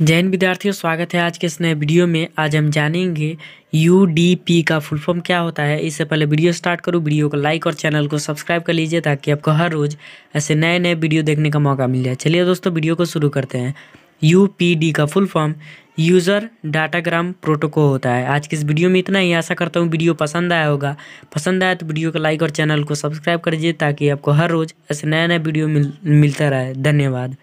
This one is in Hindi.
जैन विद्यार्थियों स्वागत है आज के इस नए वीडियो में आज हम जानेंगे यू डी पी का फुल फॉर्म क्या होता है इससे पहले वीडियो स्टार्ट करूँ वीडियो को लाइक और चैनल को सब्सक्राइब कर लीजिए ताकि आपको हर रोज़ ऐसे नए नए वीडियो देखने का मौका मिल जाए चलिए दोस्तों वीडियो को शुरू करते हैं यू पी डी का full form user datagram protocol होता है आज की इस वीडियो में इतना ही आशा करता हूँ वीडियो पसंद आया होगा पसंद आया तो वीडियो को लाइक और चैनल को सब्सक्राइब कर दीजिए ताकि आपको हर रोज़ ऐसे नया नया वीडियो मिल मिलता रहे धन्यवाद